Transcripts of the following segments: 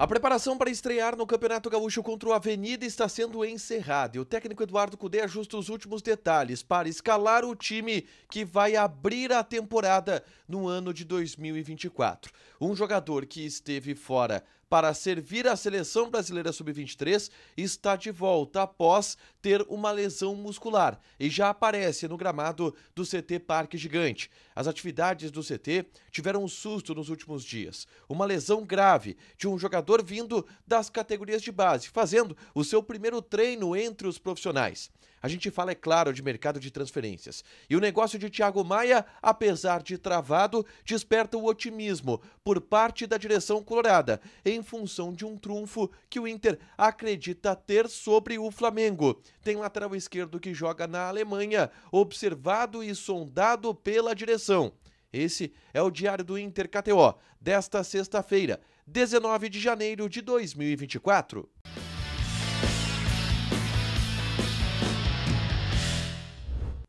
A preparação para estrear no Campeonato Gaúcho contra o Avenida está sendo encerrada e o técnico Eduardo Cudê ajusta os últimos detalhes para escalar o time que vai abrir a temporada no ano de 2024. Um jogador que esteve fora para servir à seleção brasileira sub-23 está de volta após ter uma lesão muscular e já aparece no gramado do CT Parque Gigante. As atividades do CT tiveram um susto nos últimos dias. Uma lesão grave de um jogador vindo das categorias de base, fazendo o seu primeiro treino entre os profissionais. A gente fala, é claro, de mercado de transferências. E o negócio de Thiago Maia, apesar de travado, desperta o otimismo por parte da direção colorada em em função de um trunfo que o Inter acredita ter sobre o Flamengo. Tem lateral esquerdo que joga na Alemanha, observado e sondado pela direção. Esse é o Diário do Inter KTO, desta sexta-feira, 19 de janeiro de 2024.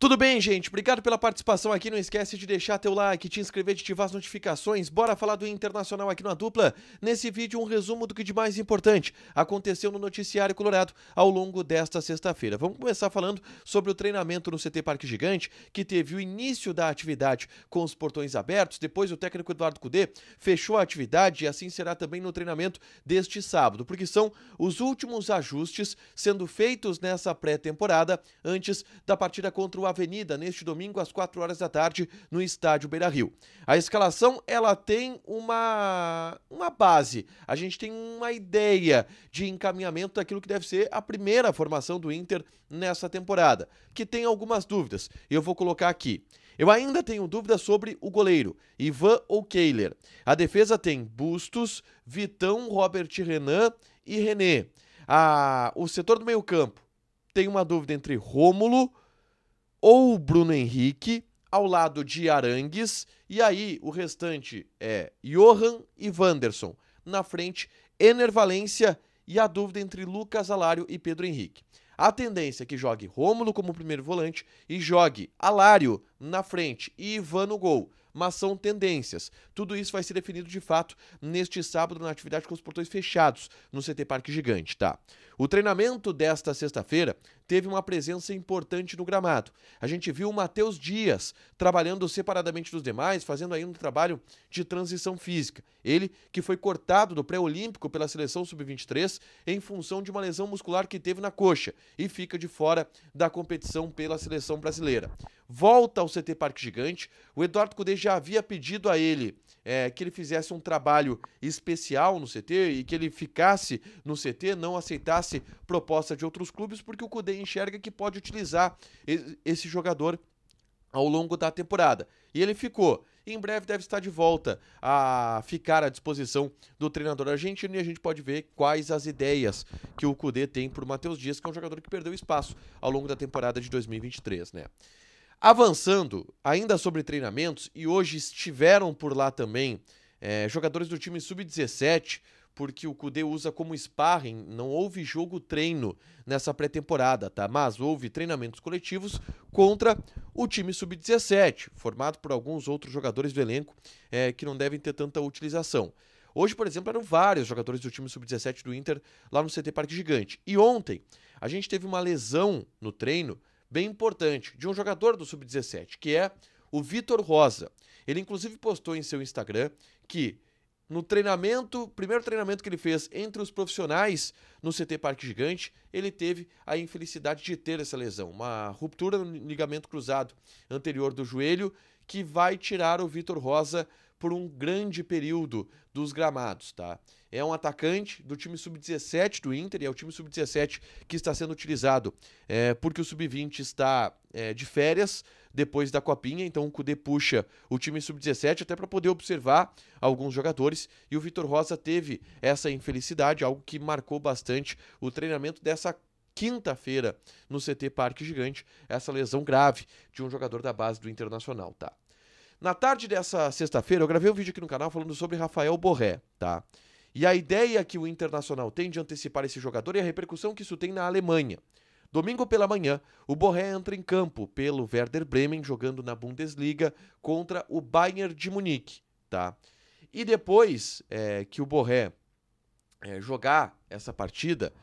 Tudo bem, gente? Obrigado pela participação aqui. Não esquece de deixar teu like, te inscrever, de ativar as notificações. Bora falar do Internacional aqui na dupla. Nesse vídeo, um resumo do que de mais importante aconteceu no noticiário colorado ao longo desta sexta-feira. Vamos começar falando sobre o treinamento no CT Parque Gigante, que teve o início da atividade com os portões abertos. Depois, o técnico Eduardo Cudê fechou a atividade e assim será também no treinamento deste sábado, porque são os últimos ajustes sendo feitos nessa pré-temporada antes da partida contra o Avenida neste domingo às 4 horas da tarde no estádio Beira-Rio. A escalação ela tem uma uma base. A gente tem uma ideia de encaminhamento daquilo que deve ser a primeira formação do Inter nessa temporada, que tem algumas dúvidas. Eu vou colocar aqui. Eu ainda tenho dúvidas sobre o goleiro, Ivan ou Kehler. A defesa tem Bustos, Vitão, Robert Renan e René. A ah, o setor do meio-campo tem uma dúvida entre Rômulo, ou Bruno Henrique ao lado de Arangues, e aí o restante é Johan e Wanderson. Na frente, Ener Valência e a dúvida entre Lucas Alário e Pedro Henrique. A tendência é que jogue Rômulo como primeiro volante e jogue Alário na frente e Ivan no gol. Mas são tendências. Tudo isso vai ser definido de fato neste sábado na atividade com os portões fechados no CT Parque Gigante, tá? O treinamento desta sexta-feira teve uma presença importante no gramado. A gente viu o Matheus Dias trabalhando separadamente dos demais, fazendo aí um trabalho de transição física. Ele que foi cortado do pré-olímpico pela seleção sub-23 em função de uma lesão muscular que teve na coxa e fica de fora da competição pela seleção brasileira. Volta ao CT Parque Gigante. O Eduardo Cudê já havia pedido a ele é, que ele fizesse um trabalho especial no CT e que ele ficasse no CT, não aceitasse proposta de outros clubes, porque o Cudê enxerga que pode utilizar esse jogador ao longo da temporada. E ele ficou. Em breve deve estar de volta a ficar à disposição do treinador argentino e a gente pode ver quais as ideias que o Cudê tem por Matheus Dias, que é um jogador que perdeu espaço ao longo da temporada de 2023, né? Avançando ainda sobre treinamentos, e hoje estiveram por lá também é, jogadores do time sub-17, porque o Cude usa como sparring, não houve jogo treino nessa pré-temporada, tá? Mas houve treinamentos coletivos contra o time sub-17, formado por alguns outros jogadores do elenco é, que não devem ter tanta utilização. Hoje, por exemplo, eram vários jogadores do time sub-17 do Inter lá no CT Parque Gigante. E ontem a gente teve uma lesão no treino bem importante de um jogador do Sub-17, que é o Vitor Rosa. Ele inclusive postou em seu Instagram que no treinamento, primeiro treinamento que ele fez entre os profissionais no CT Parque Gigante, ele teve a infelicidade de ter essa lesão, uma ruptura no ligamento cruzado anterior do joelho, que vai tirar o Vitor Rosa por um grande período dos gramados, tá? É um atacante do time sub-17 do Inter, e é o time sub-17 que está sendo utilizado, é, porque o sub-20 está é, de férias, depois da copinha. Então o Cudê puxa o time sub-17 até para poder observar alguns jogadores. E o Vitor Rosa teve essa infelicidade, algo que marcou bastante o treinamento dessa quinta-feira no CT Parque Gigante, essa lesão grave de um jogador da base do Internacional, tá? Na tarde dessa sexta-feira, eu gravei um vídeo aqui no canal falando sobre Rafael Borré, tá? E a ideia que o Internacional tem de antecipar esse jogador e a repercussão que isso tem na Alemanha. Domingo pela manhã, o Borré entra em campo pelo Werder Bremen, jogando na Bundesliga contra o Bayern de Munique, tá? E depois é, que o Borré é, jogar essa partida,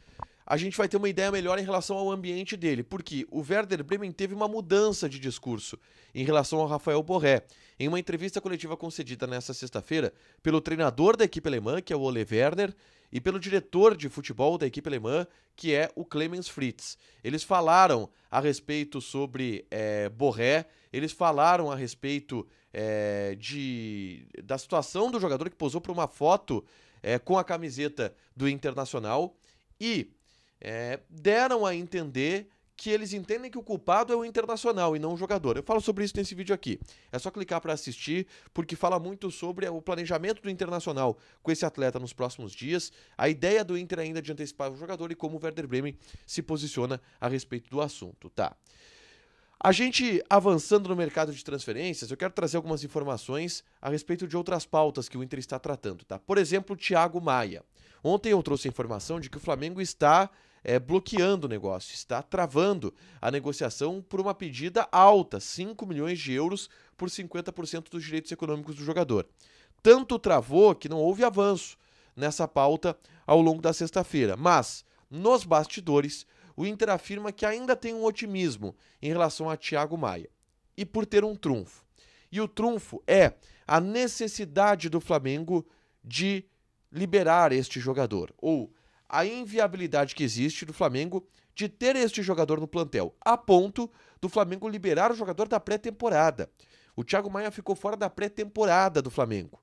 a gente vai ter uma ideia melhor em relação ao ambiente dele, porque o Werder Bremen teve uma mudança de discurso em relação ao Rafael Borré. Em uma entrevista coletiva concedida nesta sexta-feira pelo treinador da equipe alemã, que é o Ole Werner, e pelo diretor de futebol da equipe alemã, que é o Clemens Fritz. Eles falaram a respeito sobre é, Borré, eles falaram a respeito é, de, da situação do jogador que posou para uma foto é, com a camiseta do Internacional e é, deram a entender que eles entendem que o culpado é o internacional e não o jogador. Eu falo sobre isso nesse vídeo aqui. É só clicar para assistir, porque fala muito sobre o planejamento do internacional com esse atleta nos próximos dias, a ideia do Inter ainda de antecipar o jogador e como o Werder Bremen se posiciona a respeito do assunto, tá? A gente avançando no mercado de transferências, eu quero trazer algumas informações a respeito de outras pautas que o Inter está tratando, tá? Por exemplo, Thiago Maia. Ontem eu trouxe a informação de que o Flamengo está é, bloqueando o negócio, está travando a negociação por uma pedida alta, 5 milhões de euros por 50% dos direitos econômicos do jogador. Tanto travou que não houve avanço nessa pauta ao longo da sexta-feira, mas nos bastidores o Inter afirma que ainda tem um otimismo em relação a Thiago Maia e por ter um trunfo. E o trunfo é a necessidade do Flamengo de liberar este jogador ou a inviabilidade que existe do Flamengo de ter este jogador no plantel, a ponto do Flamengo liberar o jogador da pré-temporada. O Thiago Maia ficou fora da pré-temporada do Flamengo.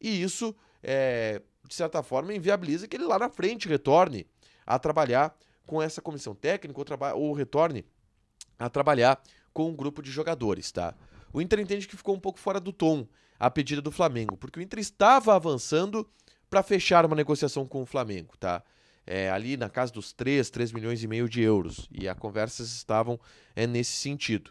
E isso, é, de certa forma, inviabiliza que ele lá na frente retorne a trabalhar com essa comissão técnica ou, ou retorne a trabalhar com um grupo de jogadores, tá? O Inter entende que ficou um pouco fora do tom a pedida do Flamengo, porque o Inter estava avançando para fechar uma negociação com o Flamengo, tá? é, ali na casa dos 3, 3 milhões e meio de euros. E as conversas estavam é, nesse sentido.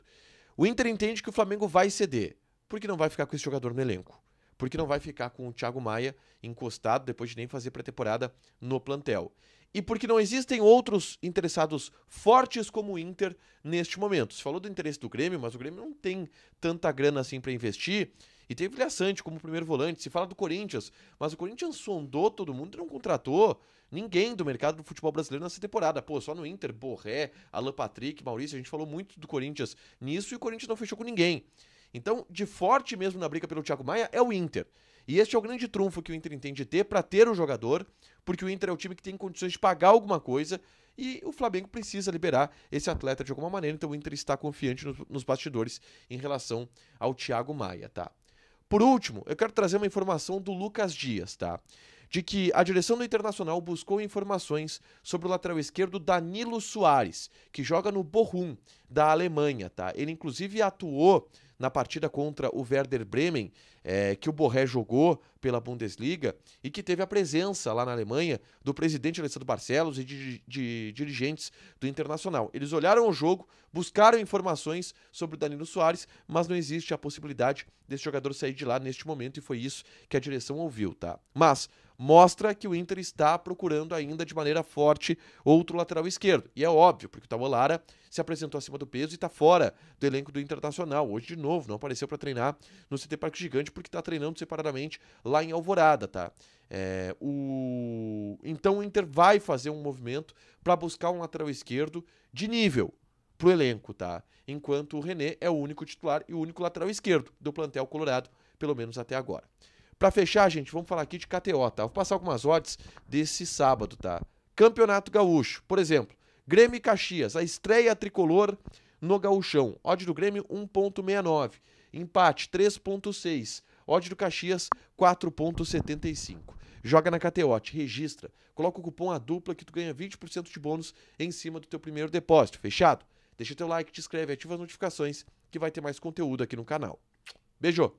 O Inter entende que o Flamengo vai ceder, porque não vai ficar com esse jogador no elenco. Porque não vai ficar com o Thiago Maia encostado depois de nem fazer pré-temporada no plantel. E porque não existem outros interessados fortes como o Inter neste momento. Se falou do interesse do Grêmio, mas o Grêmio não tem tanta grana assim para investir. E teve Sante como primeiro volante. Se fala do Corinthians, mas o Corinthians sondou todo mundo e não contratou ninguém do mercado do futebol brasileiro nessa temporada. Pô, só no Inter, Borré, Alan Patrick, Maurício, a gente falou muito do Corinthians nisso e o Corinthians não fechou com ninguém. Então, de forte mesmo na briga pelo Thiago Maia é o Inter. E este é o grande trunfo que o Inter entende ter para ter o um jogador, porque o Inter é o time que tem condições de pagar alguma coisa e o Flamengo precisa liberar esse atleta de alguma maneira, então o Inter está confiante nos bastidores em relação ao Thiago Maia, tá? Por último, eu quero trazer uma informação do Lucas Dias, tá? De que a direção do Internacional buscou informações sobre o lateral esquerdo Danilo Soares, que joga no Bochum, da Alemanha, tá? Ele inclusive atuou na partida contra o Werder Bremen, é, que o Borré jogou pela Bundesliga e que teve a presença lá na Alemanha do presidente Alessandro Barcelos e de, de dirigentes do Internacional. Eles olharam o jogo, buscaram informações sobre o Danilo Soares, mas não existe a possibilidade desse jogador sair de lá neste momento e foi isso que a direção ouviu, tá? Mas mostra que o Inter está procurando ainda de maneira forte outro lateral esquerdo. E é óbvio, porque o Tabolara se apresentou acima do peso e está fora do elenco do Internacional. Hoje, de novo, não apareceu para treinar no CT Parque Gigante, porque está treinando separadamente lá em Alvorada, tá? É, o... Então o Inter vai fazer um movimento para buscar um lateral esquerdo de nível pro elenco, tá? Enquanto o René é o único titular e o único lateral esquerdo do plantel colorado, pelo menos até agora. Para fechar, gente, vamos falar aqui de KTO, tá? Vou passar algumas odds desse sábado, tá? Campeonato Gaúcho, por exemplo, Grêmio e Caxias, a estreia tricolor no Gaúchão. Odd do Grêmio 1.69, empate 3.6, odd do Caxias 4.75. Joga na KTO, te registra, coloca o cupom a dupla que tu ganha 20% de bônus em cima do teu primeiro depósito. Fechado? Deixa teu like, te inscreve, ativa as notificações que vai ter mais conteúdo aqui no canal. Beijo.